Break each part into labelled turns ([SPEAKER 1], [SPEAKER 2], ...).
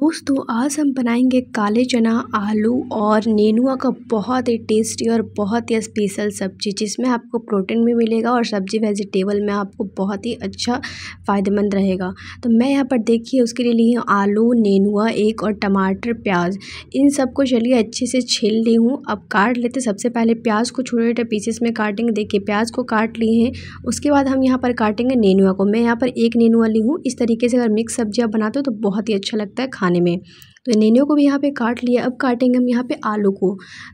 [SPEAKER 1] दोस्तों आज हम बनाएंगे काले चना आलू और नेनुआ का बहुत ही टेस्टी और बहुत ही स्पेशल सब्जी जिसमें आपको प्रोटीन भी मिलेगा और सब्जी वेजिटेबल में आपको बहुत ही अच्छा फ़ायदेमंद रहेगा तो मैं यहाँ पर देखिए उसके लिए ली हूँ आलू नेनुआ एक और टमाटर प्याज इन सबको चलिए अच्छे से छील ली हूँ अब काट लेते सबसे पहले प्याज को छोटे छोटे पीसेस में काटेंगे देखिए प्याज को काट लिए हैं उसके बाद हम यहाँ पर काटेंगे नेनुआ को मैं यहाँ पर एक नेनुआ ली हूँ इस तरीके से अगर मिक्स सब्जियाँ बनाते हो तो बहुत ही अच्छा लगता है खाने में तो नेनियों को भी यहाँ पे काट लिया अब काटेंगे हम यहाँ पे आलू को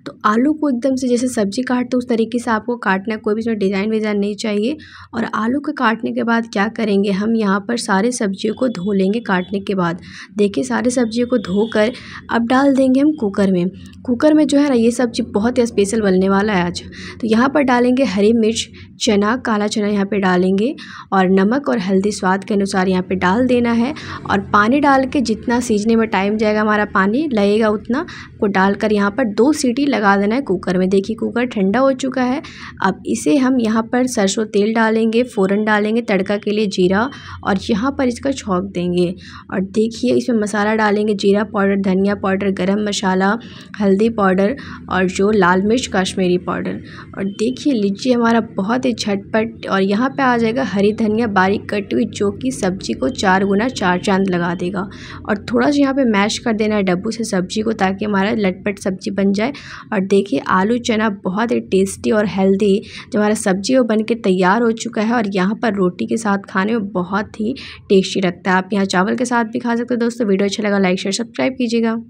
[SPEAKER 1] तो आलू को एकदम से जैसे सब्जी काटते उस तरीके से आपको काटना है कोई भी इसमें डिज़ाइन विज़ाइन नहीं चाहिए और आलू को काटने के बाद क्या करेंगे हम यहाँ पर सारे सब्जियों को धो लेंगे काटने के बाद देखिए सारे सब्जियों को धोकर अब डाल देंगे हम कुकर में कुकर में जो है ना ये सब्ज़ी बहुत ही स्पेशल बनने वाला है आज तो यहाँ पर डालेंगे हरी मिर्च चना काला चना यहाँ पे डालेंगे और नमक और हल्दी स्वाद के अनुसार यहाँ पे डाल देना है और पानी डाल के जितना सीजने में टाइम जाएगा हमारा पानी लगेगा उतना को डालकर यहाँ पर दो सीटी लगा देना है कुकर में देखिए कुकर ठंडा हो चुका है अब इसे हम यहाँ पर सरसों तेल डालेंगे फ़ौरन डालेंगे तड़का के लिए जीरा और यहाँ पर इसका छोंक देंगे और देखिए इसमें मसाला डालेंगे जीरा पाउडर धनिया पाउडर गर्म मसाला हल्दी हल्दी पाउडर और जो लाल मिर्च कश्मीरी पाउडर और देखिए लीजिए हमारा बहुत ही झटपट और यहाँ पे आ जाएगा हरी धनिया बारीक कटी हुई जो कि सब्ज़ी को चार गुना चार चांद लगा देगा और थोड़ा सा यहाँ पे मैश कर देना है डब्बू से सब्ज़ी को ताकि हमारा लटपट सब्ज़ी बन जाए और देखिए आलू चना बहुत ही टेस्टी और हेल्दी जो हमारा सब्ज़ी वो बन के तैयार हो चुका है और यहाँ पर रोटी के साथ खाने में बहुत ही टेस्टी लगता है आप यहाँ चावल के साथ भी खा सकते हो दोस्तों वीडियो अच्छा लगा लाइक शेयर सब्सक्राइब कीजिएगा